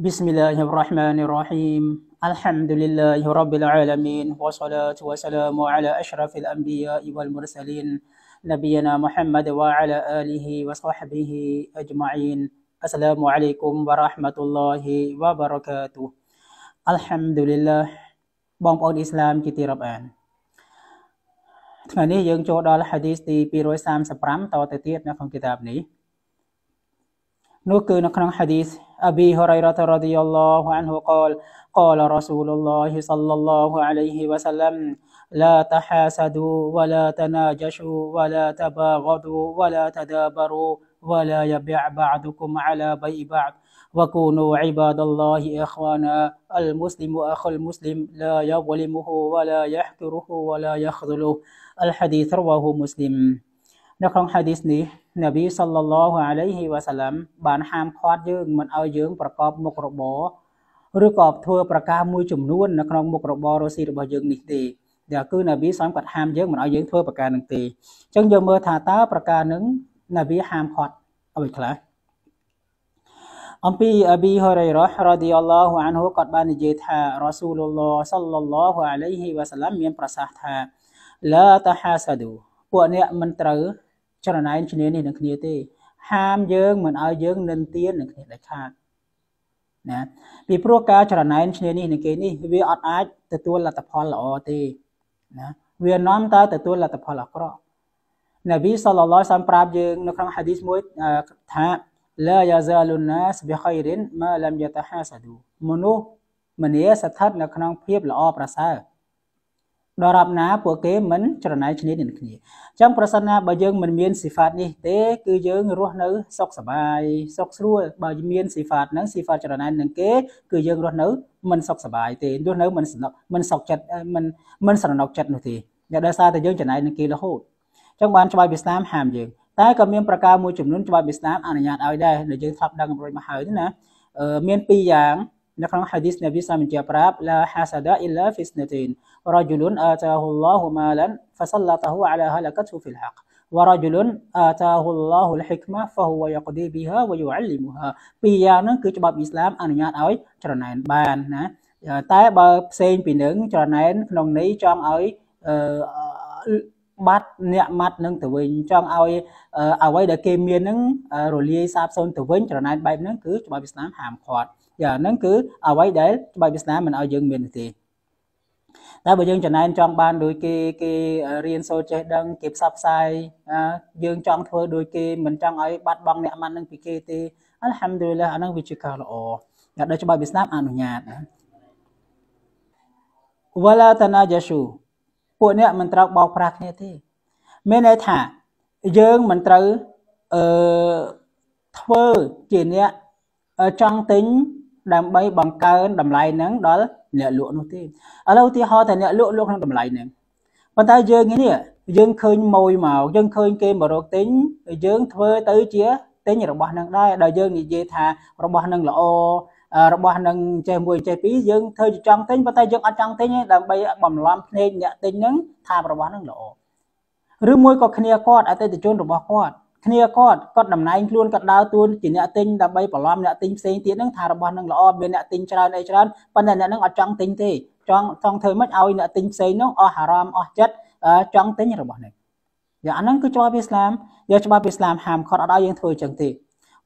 بسم الله الرحمن الرحيم الحمد لله رب العالمين والصلاة والسلام على أشرف الأنبياء والمرسلين نبينا محمد وعلى آله وصحبه أجمعين السلام عليكم ورحمة الله وبركاته الحمد لله إسلام نوكو 235 حديث أبي هريرة رضي الله عنه قال قال رسول الله صلى الله عليه وسلم لا تحاسدوا ولا تناجشوا ولا تباغضوا ولا تدابروا ولا يبع بعضكم على بيع بعض وكونوا عباد الله إخوانا المسلم أخو المسلم لا يظلمه ولا يحقره ولا يخذله الحديث رواه مسلم نقرأ ในครั้งฮะดีษนี้នប៊ីសល្លឡោះអាឡៃហ៊ីវ៉ាសាឡាំបានហាមឃាត់យើងមិនឲ្យយើងប្រកបមុខរបរឬក៏ធ្វើប្រការមួយចំនួននៅក្នុងមុខរបររស់ស៊ីរបស់យើងនេះទេដែលគឺនប៊ីសំគាត់ហាមយើងមិនឲ្យយើងធ្វើប្រការនឹងទេអញ្ចឹងយើងមើលថាតើប្រការនឹងនប៊ីហាមឃាត់អ្វីខ្លះអំពីអប៊ីហូរ៉ៃរ៉ារ៉ាឌីយ៉ាឡោះអានហូគាត់បាននិយាយថារ៉ាស៊ូលឡោះសល្លឡោះអាឡៃហ៊ីវ៉ាសាឡាំមានប្រសាសន៍ថាឡាតាហាសាឌូពួកអ្នកមិនត្រូវចរណៃឈ្នានេះនឹងគ្នាទេហាមយើងមិនឲ្យយើងនិន្ទាននឹងគ្នាដាច់ខាតណាពីព្រោះការចរណែនឈ្នានេះនឹងគេនេះវាអត់អាចទទួលលទ្ធផលល្អទេណាវានាំតើទទួលលទ្ធផលអាក្រក់នប៊ីសល្លឡោះសាមប្រាប់យើងនៅក្នុងហាឌីសមួយថាឡាយ៉ាហ្សាលុនណាសប៊ីខៃរិនម៉ាឡាំយតាហាសាឌូមនុស្សម្នាស្ថិតនៅក្នុង ភាពល្អប្រសើរដរាបណាពួកគេមិនច្រណែនឈ្នានីសគ្នាចឹងប្រសិនណាបើយើងមិនមានសិហ្វាតនេះទេ គឺយើងរស់នៅសុខសប្បាយសុខស្រួលបើមានសិហ្វាតហ្នឹងសិហ្វាតច្រណែននឹងគេ គឺយើងរស់នៅមិនសុខសប្បាយ ទេរស់នៅមិនសំណុកមិនសុខចិត្តមិនមិនស្រណុកចិត្តនោះទេដោយសារតែយើងច្រណែននឹងគេរហូតចឹងបានច្បាប់វៀតណាមហាមយើងតែក៏មានប្រការមួយចំនួនច្បាប់វៀតណាមអនុញ្ញាតឲ្យដែរដែលយើងធ្លាប់ដឹងរួចមកហើយណាមានពីរយ៉ាងនៅក្នុងហាឌីសនប៊ីសាមជាប្រាប់ឡាហាសាដាអ៊ីឡាហ្វីសណទីនរ៉ាជុលុនអាតាហ៊ូឡោហ៊ូម៉ាលានហ្វាសឡាតហ៊ូអាឡាហាឡាកាតហ៊ូហ្វីលហាក់ ورجل آتاه الله الحكمة فهو يقضي بها ويعلمها ពីរយ៉ាងហ្នឹងគឺច្បាប់អ៊ីស្លាមអនុញ្ញាតឲ្យច្រណែនបានណាតែបើផ្សេងពីនឹងច្រណែនក្នុងនេះចង់ឲ្យបាត់អ្នកម៉ាត់នឹងទៅវិញចង់ឲ្យអ្វីដែលគេមាននឹងរលាយសាបសូន្យទៅវិញច្រណែនបែបហ្នឹងគឺច្បាប់អ៊ីស្លាមហាមឃាត់យ៉ាហ្នឹងគឺអ្វីដែលច្បាប់វាសនាមិនឲ្យយើងមានទេតែបើយើងចំណែនចង់បានដូចគេគេរៀនសូត្រចេះដឹងគេផ្សព្វផ្សាយយើងចង់ធ្វើដូចគេមិនចង់ឲ្យបាត់បង់អ្នកម៉ាត់នឹងពីគេទេអល់ហាំឌូលីឡាអានឹងវាជាការល្អតែដោយច្បាប់វាសនាអនុញ្ញាតណាវឡាតណាយ៉ាស៊ូពួកអ្នកមិនត្រូវបោកប្រាស់គ្នាទេមានន័យថាយើងមិនត្រូវអឺធ្វើជាអ្នកចង់ទិញដើម្បីបង្កើនតម្លៃហ្នឹងដល់អ្នកលក់នោះទេឥឡូវឧទាហរណ៍ថាអ្នកលក់លក់ក្នុងតម្លៃហ្នឹងប៉ុន្តែយើងនេះយើងឃើញម៉ួយមកយើងឃើញគេមករកទិញយើងធ្វើទៅជាទិញរបស់នឹងដែរដល់យើងនិយាយថារបស់នឹងល្អរបស់នឹងចេះមួយចេះពីរយើងធ្វើចង់ទិញប៉ុន្តែយើងអត់ចង់ទិញទេដើម្បីបំលំភ្នែកអ្នកទិញនឹងថារបស់នឹងល្អឬមួយក៏គ្នាគាត់អតិថិជនរបស់គាត់គ្នាគាត់គាត់តំណែងខ្លួនគាត់ដើរតួជាអ្នកទិញដើម្បីប្រឡំអ្នកទិញផ្សេងទៀតហ្នឹងថារបស់នឹងល្អមានអ្នកទិញច្រើនអីច្រើនប៉ុន្តែអ្នកហ្នឹងអត់ចង់ទិញទេ ចង់ចង់ធ្វើម៉េចឲ្យអ្នកទិញផ្សេងនោះអស់អារម្មណ៍អស់ចិត្តចង់ទិញរបស់នេះយកអាហ្នឹងគឺច្បាប់ពីឥស្លាមយកច្បាប់ពីឥស្លាមហាមឃាត់អត់ឲ្យយើងធ្វើចឹងទេ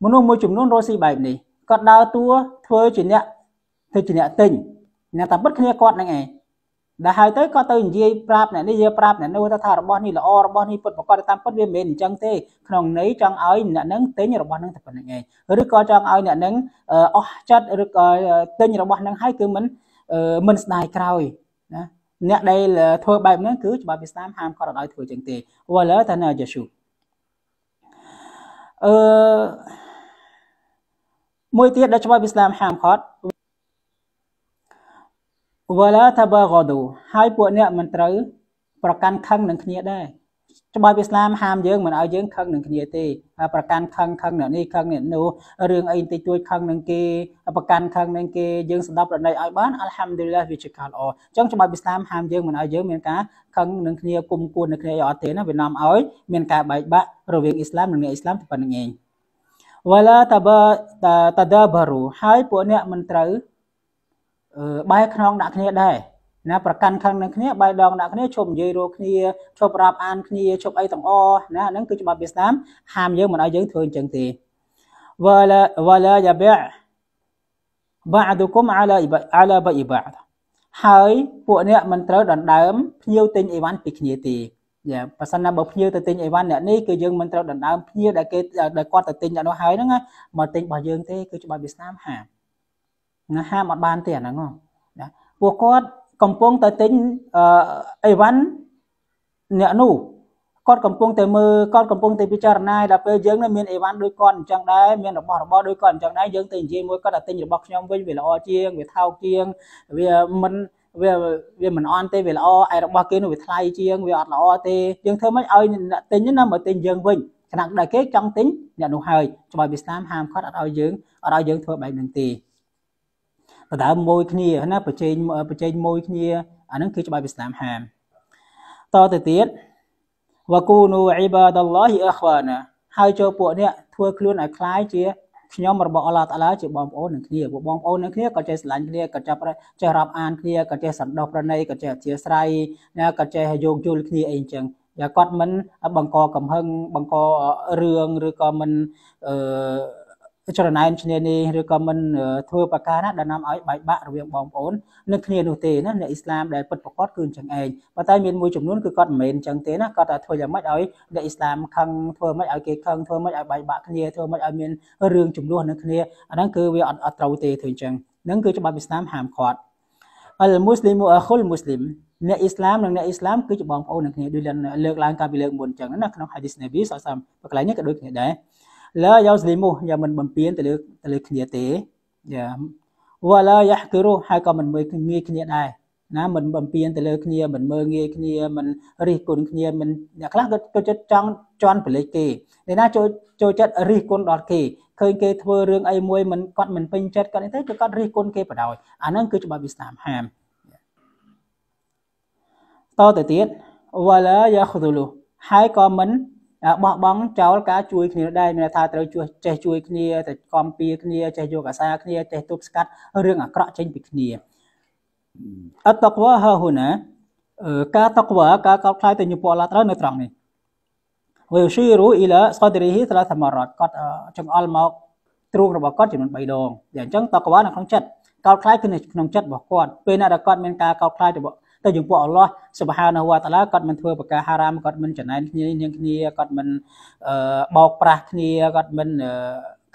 មនុស្សមួយចំនួន រស់ស៊ីបែបនេះគាត់ដើរតួធ្វើជាអ្នកធ្វើជាអ្នកទិញអ្នកតាមពិតគ្នាគាត់ហ្នឹងឯងដែលហើយទៅក៏ទៅនិយាយប្រាប់អ្នកនេះយើប្រាប់អ្នកនោះថារបស់នេះល្អរបស់នេះពិតប្រកបតាមពិតវាមិនមែនអញ្ចឹងទេក្នុងន័យចង់ឲ្យអ្នកនឹងទិញរបស់នឹងតែប៉ុណ្្នឹងឯងឬក៏ចង់ឲ្យអ្នកនឹងអស់ចិត្តឬក៏ទិញរបស់នឹងហើយគឺមិនមិនស្ដាយក្រោយណាអ្នកដែលធ្វើបែបហ្នឹងគឺច្បាប់វៀតណាមហាមគាត់អត់ឲ្យធ្វើចឹងទេវ៉ាឡឺតាណាយេស៊ូអឺមួយទៀតដែលច្បាប់វៀតណាមហាមគាត់វ៉ាឡាតាបាហ្គដូហើយពួកអ្នកមិនត្រូវប្រកាន់ខឹងនឹងគ្នាដែរច្បាប់អ៊ីស្លាមហាមយើងមិនឲ្យយើងខឹងនឹងគ្នាទេហើយប្រកាន់ខឹងខឹងអ្នកនេះខឹងអ្នកនោះរឿងអីតិចតួចខឹងនឹងគេប្រកាន់ខឹងនឹងគេយើងស្ដាប់ប្រណីឲ្យបានអัลហាំឌីលឡាហ៍វាជាការល្អអញ្ចឹងច្បាប់អ៊ីស្លាមហាមយើងមិនឲ្យយើងមានការខឹងនឹងគ្នាគុំគួននឹងគ្នាអត់ទេណាវានាំឲ្យមានការបែកបាក់រវាងអ៊ីស្លាមនិងអ្នកអ៊ីស្លាមទៅប៉ុណ្្នឹងឯងវ៉ាឡាតាបាតាដាបារូហើយពួកអ្នកមិនត្រូវបែរខ្នងដាក់គ្នាដែរណាប្រកាន់ខាងនឹងគ្នាបាយដង ដាក់គ្នាឈប់និយាយរកគ្នាឈប់រាប់អានគ្នាឈប់អីទាំងអណាហ្នឹងគឺច្បាប់វៀតណាម ហាមយើងមិនឲ្យយើងធ្វើអញ្ចឹងទេវ៉ាឡាវ៉ាឡាយ៉ាប៊ីបាឌុគុមអាឡាអាឡាបៃបាដហើយពួកអ្នកមិនត្រូវដណ្ដើមភ្ញៀវទិញអីវ៉ាន់ពីគ្នាទេយ៉ាបើសិនណាបើភ្ញៀវទៅទិញអីវ៉ាន់អ្នកនេះគឺយើងមិនត្រូវដណ្ដើមភ្ញៀវដែលគេដែលគាត់ទៅទិញដល់នោះហើយហ្នឹងមកទិញរបស់យើងទេគឺច្បាប់វៀតណាមហាមណាហាមអត់បានទេអាហ្នឹងណាពួកគាត់កំពុងតែទិញអីវ៉ាន់អ្នកនោះគាត់កំពុងតែមើលគាត់កំពុងតែពិចារណាដល់ពេលយើងនៅមានអីវ៉ាន់ដូចគាត់អញ្ចឹងដែរមានរបស់របរដូចគាត់អញ្ចឹងដែរយើងទៅនិយាយមួយគាត់ថាទិញរបស់ខ្ញុំវិញវាល្អជាងវាថោកជាងវាមិនវាវាមិនអន់ទេវាល្អឯរបស់គេនោះវាថ្លៃជាងវាអត់ល្អទេយើងធ្វើម៉េចឲ្យអ្នកទិញណាមកទិញយើងវិញខណៈដែលគេចង់ទិញអ្នកនោះហើយច្បាប់អ៊ីស្លាមហាមគាត់អត់ឲ្យយើងអត់ឲ្យយើងធ្វើបែបហ្នឹងទេដណ្ដើមម៉ួយគ្នាណាប្រជែងប្រជែងម៉ួយគ្នាអាហ្នឹងគឺច្បាប់អ៊ីស្លាមហាមតទៅទៀតវកូនូអ៊ីបាដឡោះអ៊ីខ្វាណាហើយចូលពួកនេះធ្វើខ្លួនឲ្យคล้ายជាខ្ញុំរបស់អល់ឡោះតាឡាជាបងប្អូននឹងគ្នាពួកបងប្អូននឹងគ្នាក៏ចេះស្រឡាញ់គ្នាក៏ចាប់ចេះរាប់អានគ្នាក៏ចេះសន្តោសប្រណីក៏ចេះអធិស្ឋ័យណាក៏ចេះយោគយល់គ្នាអីអញ្ចឹងតែគាត់មិនបង្កកំហឹងបង្ករឿងឬក៏មិនអឺចរណែនគ្នានេះឬក៏មិនធ្វើបកាណាដែលនាំឲ្យបែកបាក់រវាងបងប្អូននឹងគ្នានោះទេណាអ្នកអ៊ីស្លាមដែលពិតប្រកបគឺអញ្ចឹងឯងប៉ុន្តែមានមួយចំនួនគឺគាត់មិនមែនអញ្ចឹងទេណាគាត់តែធ្វើយ៉ាងម៉េចឲ្យអ្នកអ៊ីស្លាមខឹងធ្វើម៉េចឲ្យគេខឹងធ្វើម៉េចឲ្យបែកបាក់គ្នាធ្វើម៉េចឲ្យមានរឿងចំនួននឹងគ្នាអាហ្នឹងគឺវាអត់អត់ត្រូវទេធ្វើអញ្ចឹងនឹងគឺច្បាប់អ៊ីស្លាមហាមឃាត់អលមូស្លីមអខុលមូស្លីមអ្នកអ៊ីស្លាមនិងអ្នកអ៊ីស្លាមគឺជាបងប្អូននឹងគ្នាដូចលើកឡើងកាលពីលើកមុនអញ្ចឹងណាក្នុងហាឌីសនេប៊ីសអសាមបកន្លែងនេះក៏ដូចគ្នាដែរ لا يظلمه យ៉ាមិនបំពេញទៅលើទៅលើគ្នាទេយ៉ាវ៉ាឡាយ៉ាហ្គីរូហើយក៏មិនមើលងាយគ្នាដែរណាមិនបំពេញទៅលើគ្នាមិនមើលងាយគ្នាមិនរិះគន់គ្នាមិនអ្នកខ្លះក៏ចូលចិត្តចង់ជន់ប្រលិចគេអ្នកណាចូលចូលចិត្តរិះគន់ដល់គេឃើញគេធ្វើរឿងអីមួយមិនគាត់មិនពេញចិត្តគាត់អីទៅគឺគាត់រិះគន់គេបណ្ដោយអាហ្នឹងគឺច្បាប់វិស្លាមហាមតទៅទៀតវ៉ាឡាយ៉ាហ្គូលូហើយក៏មិនបោះបង់ចោលការជួយគ្នាដែរមានថាត្រូវជួយចេះជួយគ្នាតែគាំពៀគ្នាចេះយកអាសាគ្នាចេះទប់ស្កាត់រឿងអាក្រក់ចេញពីគ្នាអត្តកវហហូណាការតកវការកោតខ្លាចទៅញពឡាត្រូវនៅត្រង់នេះវេយស៊ីរូអ៊ីឡាសដរីហ៊ីសាឡាសមរ៉ាត់គាត់ចង្អល់មកទ្រូងរបស់គាត់ចំនួន3ដងយ៉ាងអញ្ចឹងតកវនៅក្នុងចិត្តកោតខ្លាចគឺនៅក្នុងចិត្តរបស់គាត់ពេលណាដែលគាត់មានការកោតខ្លាចរបស់ទៅចំពោះអល់ឡោះសុបហានវតាឡាគាត់មិនធ្វើប្រការហារ៉ាមគាត់មិនចំណែនគ្នានាងគ្នាគាត់មិនបោកប្រាស់គ្នាគាត់មិន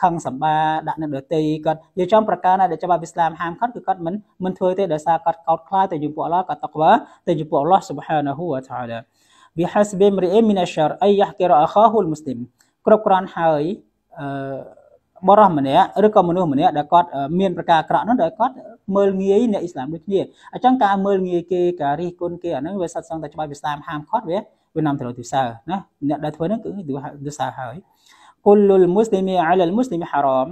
ខឹងសម្បាដាក់អ្នកដតីគាត់និយាយចំប្រការណាដែលច្បាប់អ៊ីស្លាមហាមគាត់គឺគាត់មិនមិនធ្វើទេដោយសារគាត់កោតខ្លាចទៅចំពោះអល់ឡោះគាត់តក្វាទៅចំពោះអល់ឡោះសុបហានហូវតាឡា بحسب امرئ من الشر اي يحقر اخاه المسلم គ្រប់គ្រាន់ហើយអឺបរិសម្នាក់ឬក៏មនុស្សម្នាក់ដែលគាត់មានប្រការអាក្រក់នោះដែលគាត់មើលងាយអ្នកអ៊ីស្លាមដូចគ្នាអញ្ចឹងការមើលងាយគេការរិះគន់គេអាហ្នឹងវាសិតសឹងតែច្បាប់វាស្តាមហាមឃាត់វាវានាំទៅរកទិសើណាអ្នកដែលធ្វើហ្នឹងគឺទិសើហើយគុលលមុស្លីមីអាលលមុស្លីមហារ៉ម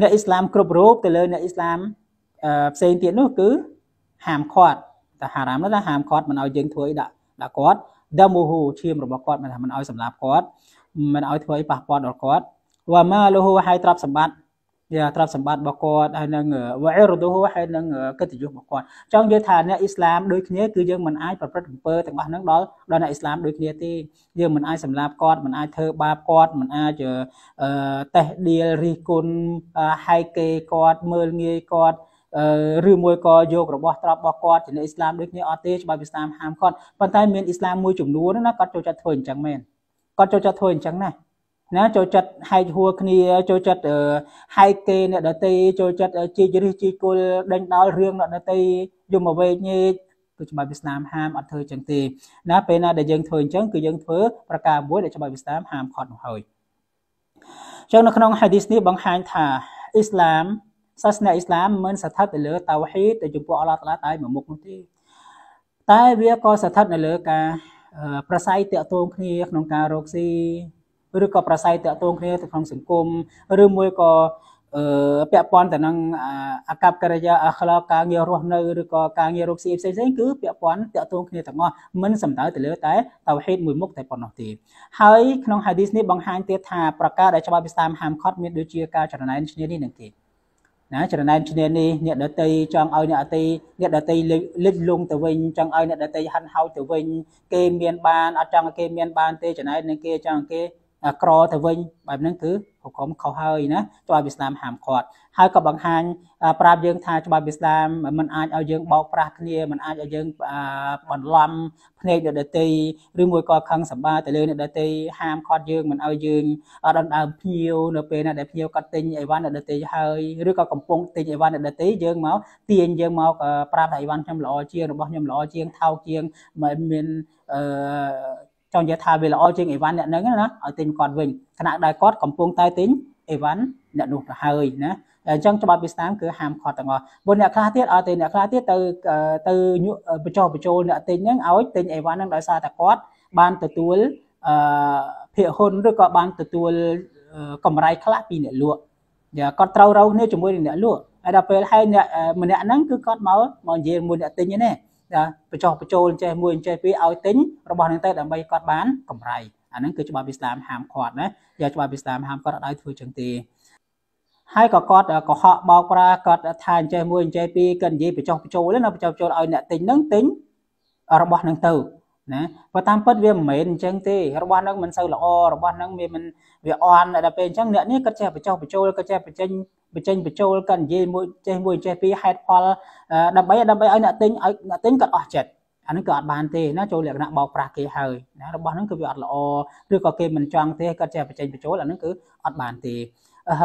អ្នកអ៊ីស្លាមគ្រប់រូបទៅលើអ្នកអ៊ីស្លាមផ្សេងទៀតនោះគឺហាមឃាត់តែហារ៉ាមនោះថាហាមឃាត់មិនឲ្យយើងធ្វើអីដាក់ដាក់គាត់ដាមូហូឈាមរបស់គាត់មិនថាមិនឲ្យសម្លាប់គាត់មិនឲ្យធ្វើអីប៉ះពាល់ដល់គាត់វ៉ាម៉ាលូហូហើយទ្រព្យសម្បត្តិយ៉ាទ្រព្យសម្បត្តិរបស់គាត់ហើយនឹងវ៉ៃរដូហហើយនឹងកិត្តិយសរបស់គាត់ចង់និយាយថាអ្នកអ៊ីស្លាមដូចគ្នាគឺយើងមិនអាចប្រព្រឹត្តអំពើទាំងអស់ហ្នឹងដល់ដល់អ្នកអ៊ីស្លាមដូចគ្នាទេយើងមិនអាចសម្លាប់គាត់មិនអាចធ្វើបាបគាត់មិនអាចតេះដៀលរិះគន់ហែកគេគាត់មើលងាយគាត់ឬមួយក៏យករបស់ទ្រព្យរបស់គាត់ជាអ្នកអ៊ីស្លាមដូចគ្នាអត់ទេច្បាប់អ៊ីស្លាមហាមគាត់ប៉ុន្តែមានអ៊ីស្លាមមួយចំនួនណាគាត់ចូលចិត្តធ្វើអញ្ចឹងមែនគាត់ចូលចិត្តធ្វើអញ្ចឹងណាណាចូលចិត្តហែកហួរគ្នាចូលចិត្តហែកគេអ្នកដតីចូលចិត្តជីករិះជីកគល់ដេញដោលរឿងអ្នកដតីយំអវេកញេកគឺច្បាប់វៀតណាមហាមអត់ធ្វើចឹងទេណាពេលណាដែលយើងធ្វើអញ្ចឹងគឺយើងធ្វើប្រការមួយដែលច្បាប់វៀតណាមហាមខត់នោះហើយចឹងនៅក្នុងហាឌីសនេះបង្ហាញថាអ៊ីស្លាមសាសនាអ៊ីស្លាមមិនស្ថិតនៅលើតៅហ៊ីតដែលចំពោះអល់ឡោះតាឡាតែមួយមុខនោះទេតែវាក៏ស្ថិតនៅលើការ ប្រស័យតាក់ទងគ្នាក្នុងការរកស៊ីឬក៏ប្រស័យតាក់ទងគ្នាទៅក្នុងសង្គមឬមួយក៏អឺពាក់ព័ន្ធទៅនឹងអកប្បកិរិយាអខ្លោការងាររស់នៅឬក៏ការងាររកស៊ីផ្សេងផ្សេងគឺពាក់ព័ន្ធតាក់ទងគ្នាទាំងអស់មិនសំដៅទៅលើតែតៅហ៊ីតមួយមុខតែប៉ុណ្ណោះទេហើយក្នុងហាឌីសនេះបង្ហាញទៀតថាប្រការដែលច្បាប់អ៊ីស្លាមហាមឃាត់មានដូចជាការចរណែនឈ្នានេះនឹងទេណាចរណែនឈ្នានេះអ្នកដតីចង់ឲ្យអ្នកដតីអ្នកដតីលិចលងទៅវិញចង់ឲ្យអ្នកដតីហិនហោចទៅវិញ គេមានបានអត់ចង់ឲ្យគេមានបានទេចំណែកនឹងគេចង់គេក្រទៅវិញបែបហ្នឹងគឺហុកុំខុសហើយណាច្បាប់អ៊ីស្លាមហាមឃាត់ហើយក៏បង្ហាញ ប្រាប់យើងថាច្បាប់អ៊ីស្លាមมันអាចឲ្យយើងបោកប្រាស់គ្នាมันអាចឲ្យយើងបន្លំភ្នែកអ្នកដទៃឬមួយក៏ខឹងសម្បាទៅលើអ្នកដទៃហាមឃាត់យើងមិនឲ្យយើងដណ្ដើមភ្ញៀវនៅ ពេលណាដែលភ្ញៀវគាត់ទិញអីវ៉ាន់អ្នកដទៃហើយឬក៏កំពុងទិញអីវ៉ាន់អ្នកដទៃយើងមកទាញយើងមក ប្រាប់ថាអីវ៉ាន់ខ្ញុំល្អជាងរបស់ខ្ញុំល្អជាងថោកជាងមានអឺចង់និយាយថាវាល្អជាងអីវ៉ាន់អ្នកហ្នឹងណាឲ្យទិញគាត់វិញខណៈដែលគាត់កំពុងតែទិញអីវ៉ាន់អ្នកនោះទៅហើយណាអញ្ចឹងច្បាប់វៀតណាមគឺហាមឃាត់ទាំងអស់បើអ្នកខ្លះទៀតអត់ទេអ្នកខ្លះទៀតទៅទៅបញ្ចុះបញ្ចូលអ្នកទិញហ្នឹងឲ្យទិញអីវ៉ាន់ហ្នឹងដោយសារតែគាត់បានទទួលអឺភាគហ៊ុនឬក៏បានទទួលកម្រៃខ្លះពីអ្នកលក់គាត់ត្រូវរោគ្នាជាមួយនឹងអ្នកលក់ហើយដល់ពេលហើយអ្នកម្នាក់ហ្នឹងគឺគាត់មកមកនិយាយមួយអ្នកទិញហ្នឹងបញ្ចុះបញ្ចូលចេះមួយចេះពីរឲ្យទិញរបស់នឹងទៅដើម្បីគាត់បានកម្រៃអាហ្នឹងគឺច្បាប់អ៊ីស្លាមហាមឃាត់ណាយកច្បាប់អ៊ីស្លាមហាមគាត់អត់ឲ្យធ្វើចឹងទេហើយក៏គាត់កុហកបោកប្រាគាត់ថាចេះមួយចេះពីរគាត់និយាយបញ្ចុះបញ្ចូលណាបញ្ចុះបញ្ចូលឲ្យអ្នកទិញហ្នឹងទិញរបស់ហ្នឹងទៅណាព្រោះតាមពិតវាមិនមែនអញ្ចឹងទេរបស់ហ្នឹងមិនសូវល្អរបស់ហ្នឹងវាមិនវាអន់ដល់ពេលអញ្ចឹងអ្នកនេះគាត់ចេះបញ្ចុះបញ្ចូលគាត់ចេះបញ្ចេញបញ្ចេញបញ្ចូលគាត់និយាយមួយចេះមួយចេះពីរហេតុផលដើម្បីដើម្បីឲ្យអ្នកទិញឲ្យអ្នកទិញគាត់អស់ចិត្តអានឹងក៏អត់បានទេណាចូលលក្ខណៈបោកប្រាស់គេហើយណារបស់ហ្នឹងគឺវាអត់ល្អឬក៏គេមិនចង់ទេគាត់ចេះបញ្ចេញបញ្ចូលអានឹងគឺអត់បានទេ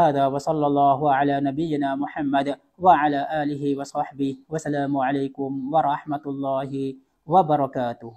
هذا وصلى الله على نبينا محمد وعلى آله وصحبه وسلام عليكم ورحمة الله وبركاته